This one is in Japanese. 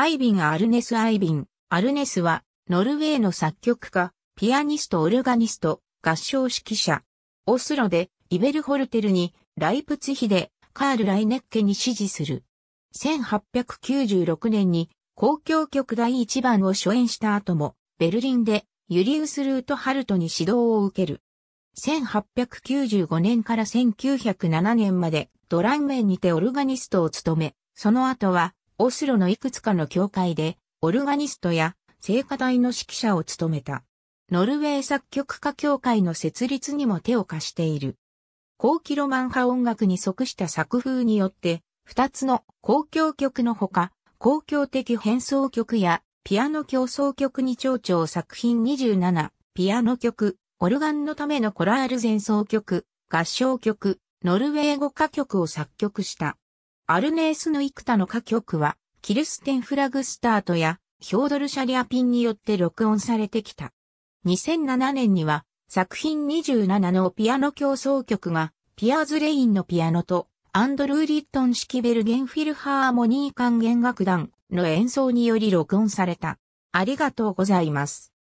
アイビン・アルネス・アイビン、アルネスは、ノルウェーの作曲家、ピアニスト・オルガニスト、合唱指揮者。オスロで、イベルホルテルに、ライプツヒで、カール・ライネッケに支持する。1896年に、公共曲第1番を初演した後も、ベルリンで、ユリウス・ルート・ハルトに指導を受ける。1895年から1907年まで、ドランメンにてオルガニストを務め、その後は、オスロのいくつかの教会で、オルガニストや聖歌隊の指揮者を務めた。ノルウェー作曲家協会の設立にも手を貸している。後期ロマン派音楽に即した作風によって、二つの公共曲のほか、公共的変奏曲やピアノ競争曲に長調作品27、ピアノ曲、オルガンのためのコラール前奏曲、合唱曲、ノルウェー語歌曲を作曲した。アルネースの幾多の歌曲は、キルステン・フラグスタートや、ヒョードル・シャリアピンによって録音されてきた。2007年には、作品27のピアノ競争曲が、ピアーズ・レインのピアノと、アンドルー・リットン式ベルゲンフィルハーモニー管弦楽団の演奏により録音された。ありがとうございます。